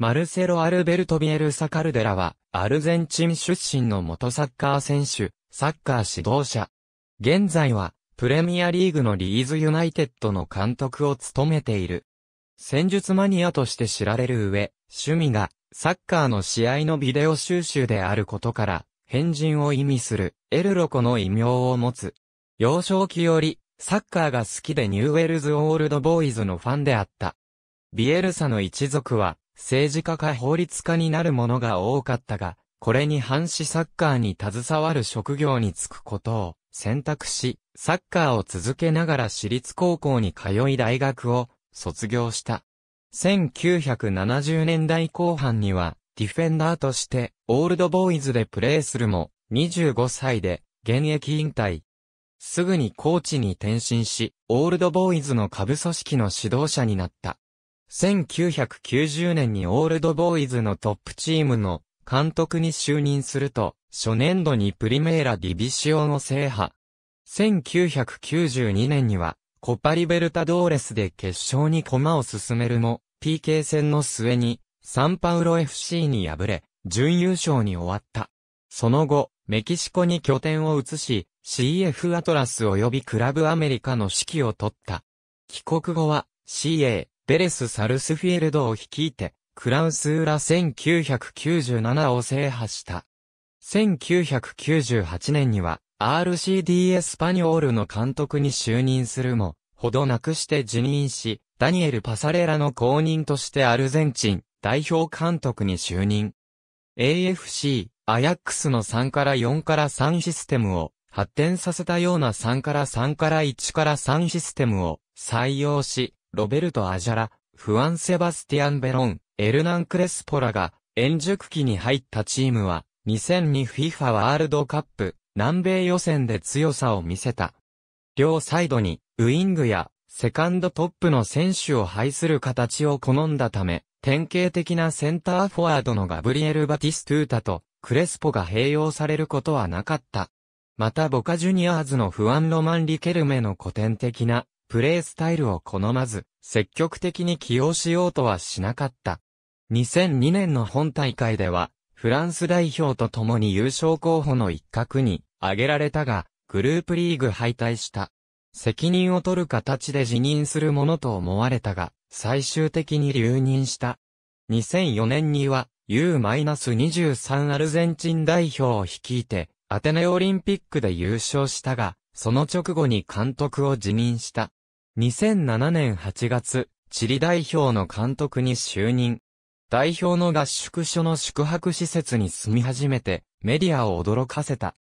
マルセロ・アルベルト・ビエルサ・カルデラは、アルゼンチン出身の元サッカー選手、サッカー指導者。現在は、プレミアリーグのリーズユナイテッドの監督を務めている。戦術マニアとして知られる上、趣味が、サッカーの試合のビデオ収集であることから、変人を意味する、エルロコの異名を持つ。幼少期より、サッカーが好きでニューウェルズ・オールドボーイズのファンであった。ビエルサの一族は、政治家か法律家になるものが多かったが、これに反しサッカーに携わる職業に就くことを選択し、サッカーを続けながら私立高校に通い大学を卒業した。1970年代後半には、ディフェンダーとして、オールドボーイズでプレーするも、25歳で、現役引退。すぐにコーチに転身し、オールドボーイズの下部組織の指導者になった。1990年にオールドボーイズのトップチームの監督に就任すると、初年度にプリメーラディビシオンを制覇。1992年には、コパリベルタドーレスで決勝に駒を進めるも、PK 戦の末に、サンパウロ FC に敗れ、準優勝に終わった。その後、メキシコに拠点を移し、CF アトラス及びクラブアメリカの指揮を取った。帰国後は、CA、ベレス・サルスフィールドを率いて、クラウスーラ1997を制覇した。1998年には、RCD エスパニョールの監督に就任するも、ほどなくして辞任し、ダニエル・パサレラの後任としてアルゼンチン代表監督に就任。AFC、アヤックスの3から4から3システムを発展させたような3から3から1から3システムを採用し、ロベルト・アジャラ、フアン・セバスティアン・ベロン、エルナン・クレスポラが、円熟期に入ったチームは、2002 FIFA ワールドカップ、南米予選で強さを見せた。両サイドに、ウイングや、セカンドトップの選手を配する形を好んだため、典型的なセンターフォワードのガブリエル・バティストゥータと、クレスポが併用されることはなかった。またボカジュニアーズのフアン・ロマン・リケルメの古典的なプレースタイルを好まず、積極的に起用しようとはしなかった。2002年の本大会では、フランス代表と共に優勝候補の一角に挙げられたが、グループリーグ敗退した。責任を取る形で辞任するものと思われたが、最終的に留任した。2004年には U-23 アルゼンチン代表を率いて、アテネオリンピックで優勝したが、その直後に監督を辞任した。2007年8月、チリ代表の監督に就任。代表の合宿所の宿泊施設に住み始めて、メディアを驚かせた。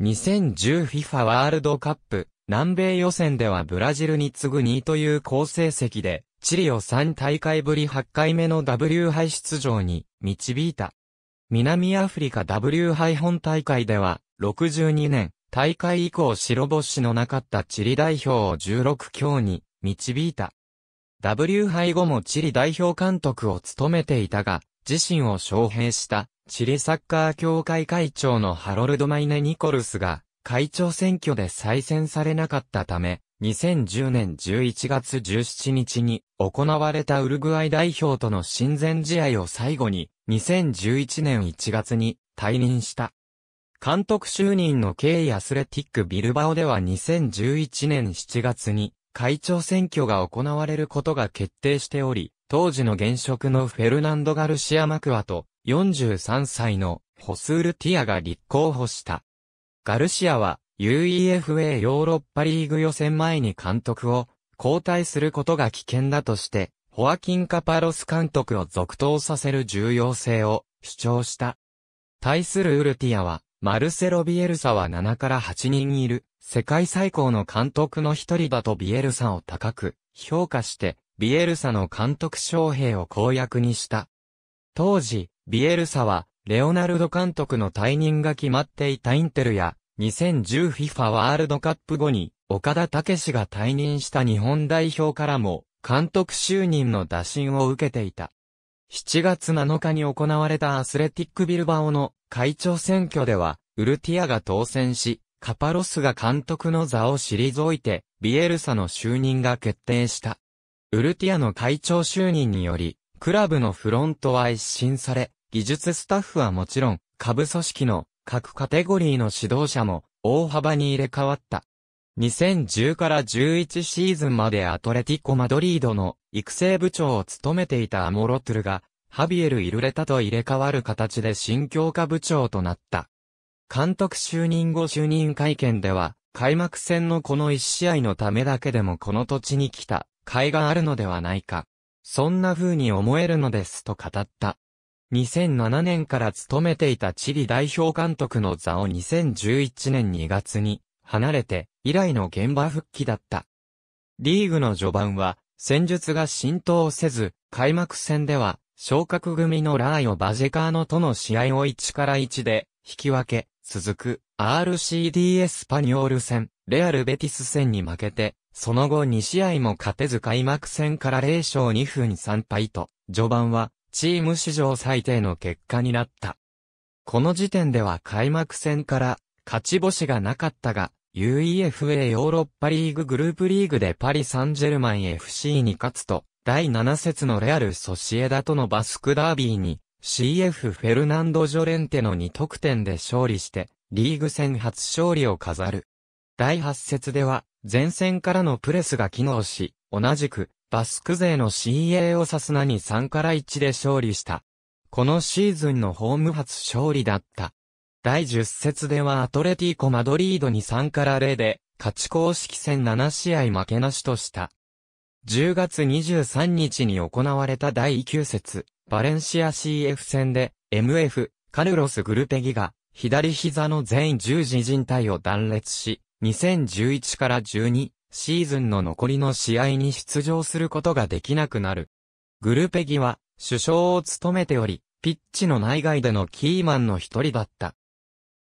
2010FIFA ワールドカップ、南米予選ではブラジルに次ぐ2位という好成績で、チリを3大会ぶり8回目の W 杯出場に導いた。南アフリカ W 杯本大会では、62年、大会以降白星のなかったチリ代表を16強に導いた。W 杯後もチリ代表監督を務めていたが、自身を招聘したチリサッカー協会会長のハロルド・マイネ・ニコルスが会長選挙で再選されなかったため、2010年11月17日に行われたウルグアイ代表との親善試合を最後に2011年1月に退任した。監督就任の経緯アスレティックビルバオでは2011年7月に会長選挙が行われることが決定しており、当時の現職のフェルナンド・ガルシア・マクワと43歳のホスール・ティアが立候補した。ガルシアは UEFA ヨーロッパリーグ予選前に監督を交代することが危険だとして、ホアキン・カパロス監督を続投させる重要性を主張した。対するウルティアは、マルセロ・ビエルサは7から8人いる、世界最高の監督の一人だとビエルサを高く評価して、ビエルサの監督将兵を公約にした。当時、ビエルサは、レオナルド監督の退任が決まっていたインテルや、2010FIFA ワールドカップ後に、岡田武史が退任した日本代表からも、監督就任の打診を受けていた。7月7日に行われたアスレティックビルバオの会長選挙では、ウルティアが当選し、カパロスが監督の座を退いて、ビエルサの就任が決定した。ウルティアの会長就任により、クラブのフロントは一新され、技術スタッフはもちろん、下部組織の各カテゴリーの指導者も大幅に入れ替わった。2010から11シーズンまでアトレティコ・マドリードの育成部長を務めていたアモロトゥルがハビエル・イルレタと入れ替わる形で新教科部長となった。監督就任後就任会見では、開幕戦のこの一試合のためだけでもこの土地に来た、甲斐があるのではないか。そんな風に思えるのですと語った。2007年から務めていたチリ代表監督の座を2011年2月に離れて以来の現場復帰だった。リーグの序盤は戦術が浸透せず、開幕戦では昇格組のラーヨ・バジェカーノとの試合を1から1で、引き分け、続く、RCD s パニョール戦、レアル・ベティス戦に負けて、その後2試合も勝てず開幕戦から0勝2分3敗と、序盤は、チーム史上最低の結果になった。この時点では開幕戦から、勝ち星がなかったが、UEFA ヨーロッパリーググループリーグでパリ・サンジェルマン FC に勝つと、第7節のレアル・ソシエダとのバスクダービーに、CF フェルナンド・ジョレンテの2得点で勝利して、リーグ戦初勝利を飾る。第8節では、前線からのプレスが機能し、同じく、バスク勢の CA をサスナに3から1で勝利した。このシーズンのホーム初勝利だった。第10節ではアトレティコ・マドリードに3から0で、勝ち公式戦7試合負けなしとした。10月23日に行われた第9節、バレンシア CF 戦で、MF、カルロス・グルペギが、左膝の全十字靭帯を断裂し、2011から12シーズンの残りの試合に出場することができなくなる。グルペギは、首相を務めており、ピッチの内外でのキーマンの一人だった。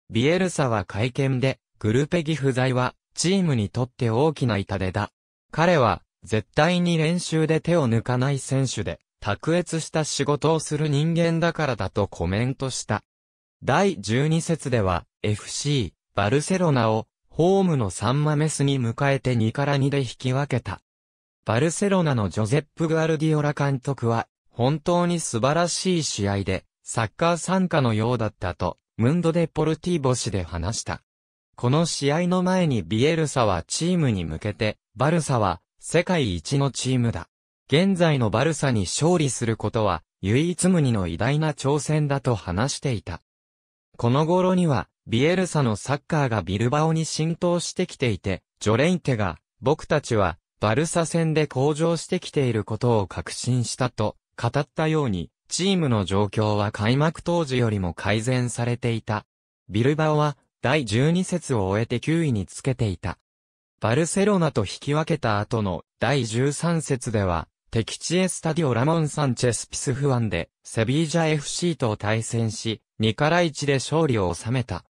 ビエルサは会見で、グルペギ不在は、チームにとって大きな痛手だ。彼は、絶対に練習で手を抜かない選手で、卓越した仕事をする人間だからだとコメントした。第12節では、FC、バルセロナを、ホームのサンマメスに迎えて2から2で引き分けた。バルセロナのジョゼップ・グアルディオラ監督は、本当に素晴らしい試合で、サッカー参加のようだったと、ムンドデ・ポルティボ氏で話した。この試合の前にビエルサはチームに向けて、バルサは世界一のチームだ。現在のバルサに勝利することは、唯一無二の偉大な挑戦だと話していた。この頃には、ビエルサのサッカーがビルバオに浸透してきていて、ジョレインテが、僕たちは、バルサ戦で向上してきていることを確信したと、語ったように、チームの状況は開幕当時よりも改善されていた。ビルバオは、第12節を終えて9位につけていた。バルセロナと引き分けた後の第13節では、敵地エスタディオラモン・サンチェス・ピスフアンで、セビージャ FC と対戦し、2から1で勝利を収めた。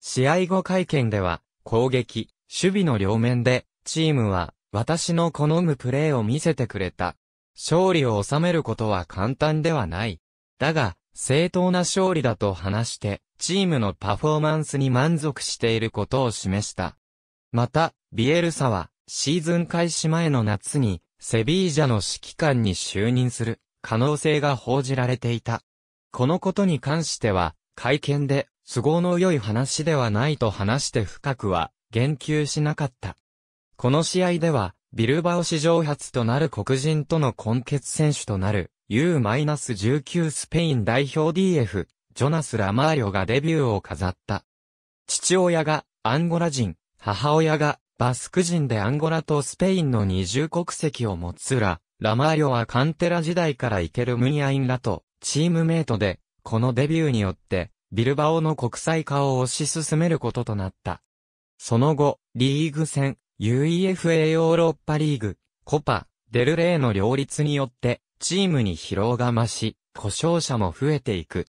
試合後会見では、攻撃、守備の両面で、チームは、私の好むプレーを見せてくれた。勝利を収めることは簡単ではない。だが、正当な勝利だと話して、チームのパフォーマンスに満足していることを示した。また、ビエルサは、シーズン開始前の夏に、セビージャの指揮官に就任する可能性が報じられていた。このことに関しては、会見で、都合の良い話ではないと話して深くは、言及しなかった。この試合では、ビルバオ史上初となる黒人との混血選手となる、U-19 スペイン代表 DF、ジョナス・ラマーリョがデビューを飾った。父親がアンゴラ人、母親がバスク人でアンゴラとスペインの二重国籍を持つら、ラマーリョはカンテラ時代からイケルムニアインラと、チームメイトで、このデビューによって、ビルバオの国際化を推し進めることとなった。その後、リーグ戦、UEFA ヨーロッパリーグ、コパ、デルレーの両立によって、チームに疲労が増し、故障者も増えていく。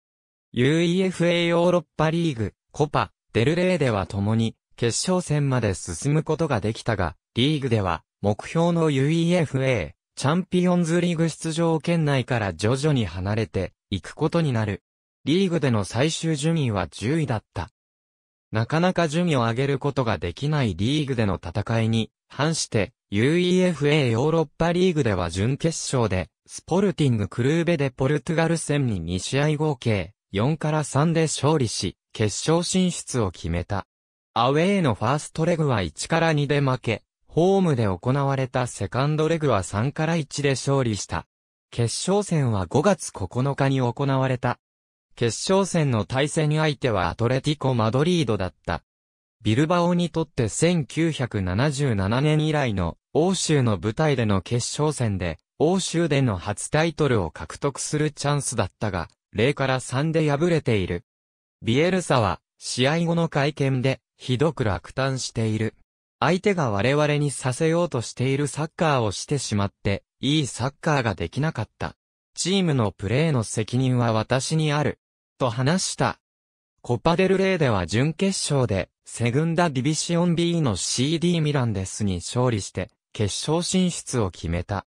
UEFA ヨーロッパリーグ、コパ、デルレーでは共に、決勝戦まで進むことができたが、リーグでは、目標の UEFA、チャンピオンズリーグ出場圏内から徐々に離れていくことになる。リーグでの最終順位は10位だった。なかなか順位を上げることができないリーグでの戦いに、反して、UEFA ヨーロッパリーグでは準決勝で、スポルティングクルーベでポルトガル戦に2試合合計、4から3で勝利し、決勝進出を決めた。アウェーのファーストレグは1から2で負け、ホームで行われたセカンドレグは3から1で勝利した。決勝戦は5月9日に行われた。決勝戦の対戦相手はアトレティコ・マドリードだった。ビルバオにとって1977年以来の欧州の舞台での決勝戦で欧州での初タイトルを獲得するチャンスだったが、0から3で敗れている。ビエルサは試合後の会見でひどく落胆している。相手が我々にさせようとしているサッカーをしてしまって、いいサッカーができなかった。チームのプレーの責任は私にある。と話した。コパデルレーでは準決勝で、セグンダディビシオン B の CD ミランデスに勝利して、決勝進出を決めた。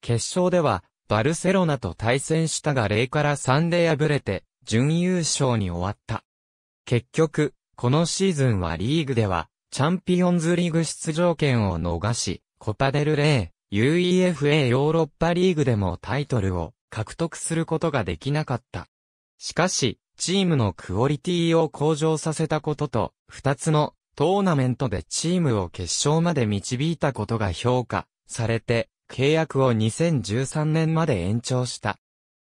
決勝では、バルセロナと対戦したが0から3で敗れて、準優勝に終わった。結局、このシーズンはリーグでは、チャンピオンズリーグ出場権を逃し、コパデルレー、UEFA ヨーロッパリーグでもタイトルを獲得することができなかった。しかし、チームのクオリティを向上させたことと、二つのトーナメントでチームを決勝まで導いたことが評価されて、契約を2013年まで延長した。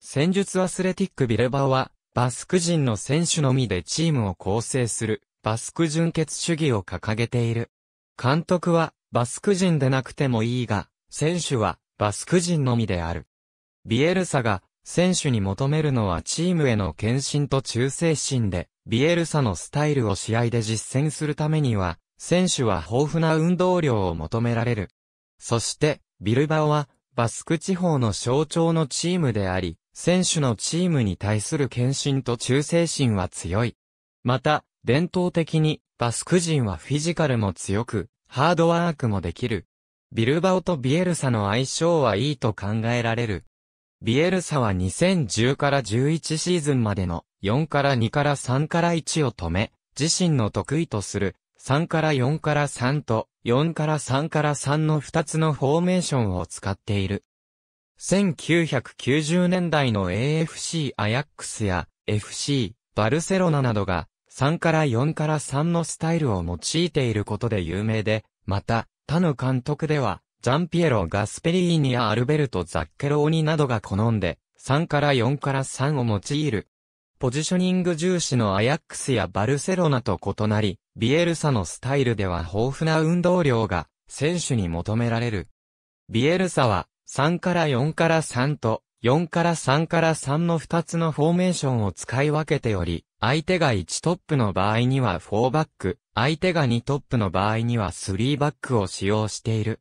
戦術アスレティックビルバは、バスク人の選手のみでチームを構成する、バスク純血主義を掲げている。監督は、バスク人でなくてもいいが、選手は、バスク人のみである。ビエルサが、選手に求めるのはチームへの献身と忠誠心で、ビエルサのスタイルを試合で実践するためには、選手は豊富な運動量を求められる。そして、ビルバオは、バスク地方の象徴のチームであり、選手のチームに対する献身と忠誠心は強い。また、伝統的にバスク人はフィジカルも強く、ハードワークもできる。ビルバオとビエルサの相性はいいと考えられる。ビエルサは2010から11シーズンまでの4から2から3から1を止め、自身の得意とする3から4から3と4から3から3の2つのフォーメーションを使っている。1990年代の AFC アヤックスや FC バルセロナなどが3から4から3のスタイルを用いていることで有名で、また、他の監督では、ジャンピエロ・ガスペリーニやアルベルト・ザッケローニなどが好んで、3から4から3を用いる。ポジショニング重視のアヤックスやバルセロナと異なり、ビエルサのスタイルでは豊富な運動量が選手に求められる。ビエルサは3から4から3と、4から3から3の2つのフォーメーションを使い分けており、相手が1トップの場合には4バック、相手が2トップの場合には3バックを使用している。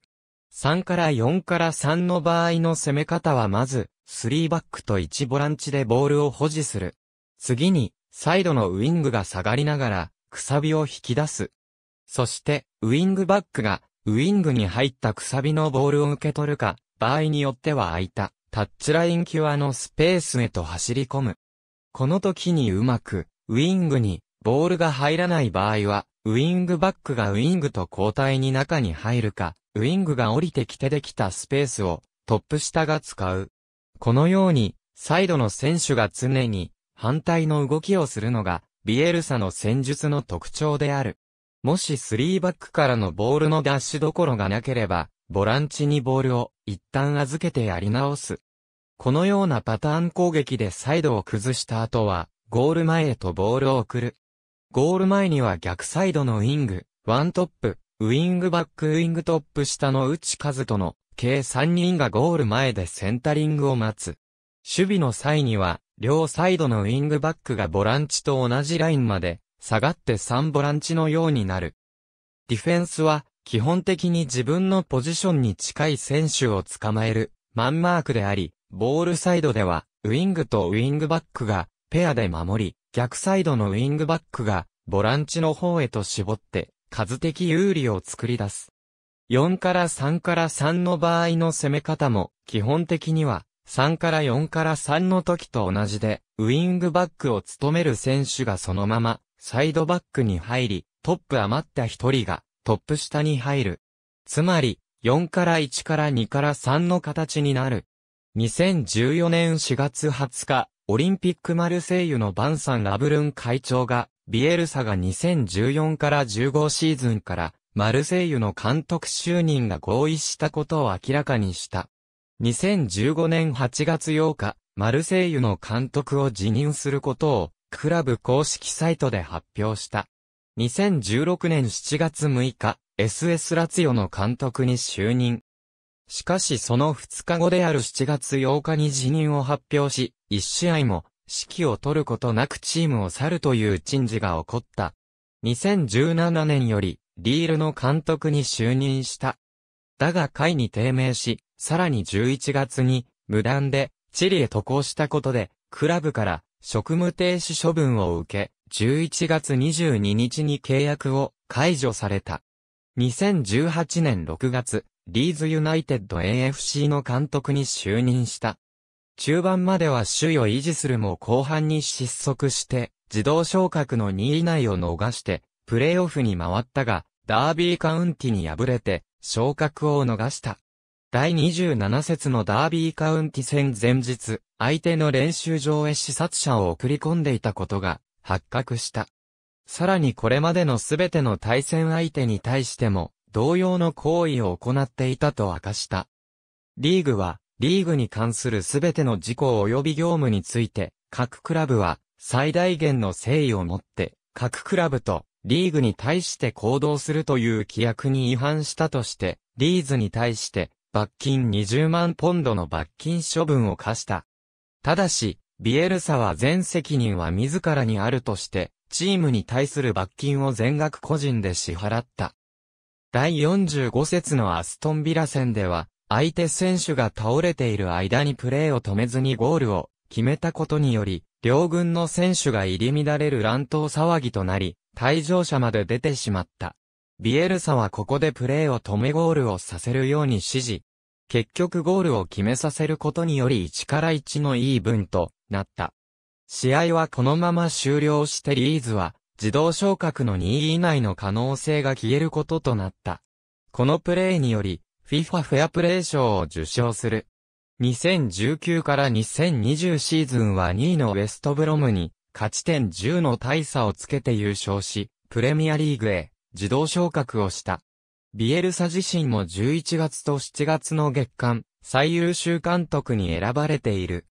3から4から3の場合の攻め方はまず、3バックと1ボランチでボールを保持する。次に、サイドのウィングが下がりながら、くさびを引き出す。そして、ウィングバックが、ウィングに入ったくさびのボールを受け取るか、場合によっては空いた、タッチライン際のスペースへと走り込む。この時にうまく、ウイングに、ボールが入らない場合は、ウイングバックがウイングと交代に中に入るか、ウイングが降りてきてできたスペースを、トップ下が使う。このように、サイドの選手が常に、反対の動きをするのが、ビエルサの戦術の特徴である。もし3バックからのボールの出しどころがなければ、ボランチにボールを一旦預けてやり直す。このようなパターン攻撃でサイドを崩した後は、ゴール前へとボールを送る。ゴール前には逆サイドのウィング、ワントップ、ウィングバックウィングトップ下の内和人の計3人がゴール前でセンタリングを待つ。守備の際には、両サイドのウィングバックがボランチと同じラインまで下がって3ボランチのようになる。ディフェンスは基本的に自分のポジションに近い選手を捕まえる、マンマークであり、ボールサイドでは、ウィングとウィングバックが、ペアで守り、逆サイドのウィングバックが、ボランチの方へと絞って、数的有利を作り出す。4から3から3の場合の攻め方も、基本的には、3から4から3の時と同じで、ウィングバックを務める選手がそのまま、サイドバックに入り、トップ余った1人が、トップ下に入る。つまり、4から1から2から3の形になる。2014年4月20日、オリンピックマルセイユのバンサン・ラブルン会長が、ビエルサが2014から15シーズンから、マルセイユの監督就任が合意したことを明らかにした。2015年8月8日、マルセイユの監督を辞任することを、クラブ公式サイトで発表した。2016年7月6日、SS ラツヨの監督に就任。しかしその2日後である7月8日に辞任を発表し、1試合も指揮を取ることなくチームを去るという陳事が起こった。2017年より、リールの監督に就任した。だが会に低迷し、さらに11月に、無断で、チリへ渡航したことで、クラブから、職務停止処分を受け、11月22日に契約を解除された。2018年6月、リーズユナイテッド AFC の監督に就任した。中盤までは首位を維持するも後半に失速して、自動昇格の2位以内を逃して、プレーオフに回ったが、ダービーカウンティに敗れて、昇格を逃した。第27節のダービーカウンティ戦前日、相手の練習場へ視察者を送り込んでいたことが、発覚した。さらにこれまでのすべての対戦相手に対しても、同様の行為を行っていたと明かした。リーグは、リーグに関するすべての事項及び業務について、各クラブは、最大限の誠意を持って、各クラブと、リーグに対して行動するという規約に違反したとして、リーズに対して、罰金20万ポンドの罰金処分を課した。ただし、ビエルサは全責任は自らにあるとして、チームに対する罰金を全額個人で支払った。第45節のアストンビラ戦では、相手選手が倒れている間にプレーを止めずにゴールを決めたことにより、両軍の選手が入り乱れる乱闘騒ぎとなり、退場者まで出てしまった。ビエルサはここでプレーを止めゴールをさせるように指示。結局ゴールを決めさせることにより1から1のイーブンとなった。試合はこのまま終了してリーズは、自動昇格の2位以内の可能性が消えることとなった。このプレーにより、FIFA フェアプレー賞を受賞する。2019から2020シーズンは2位のウェストブロムに勝ち点10の大差をつけて優勝し、プレミアリーグへ自動昇格をした。ビエルサ自身も11月と7月の月間最優秀監督に選ばれている。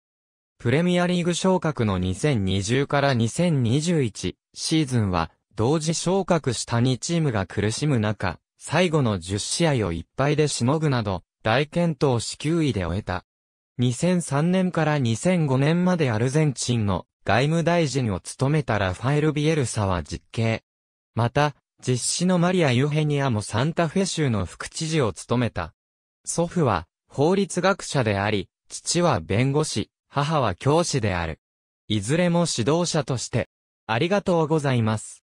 プレミアリーグ昇格の2020から2021シーズンは、同時昇格した2チームが苦しむ中、最後の10試合を1敗でしのぐなど、大健闘し9位で終えた。2003年から2005年までアルゼンチンの外務大臣を務めたラファエル・ビエルサは実刑。また、実施のマリア・ユヘニアもサンタフェ州の副知事を務めた。祖父は法律学者であり、父は弁護士、母は教師である。いずれも指導者として、ありがとうございます。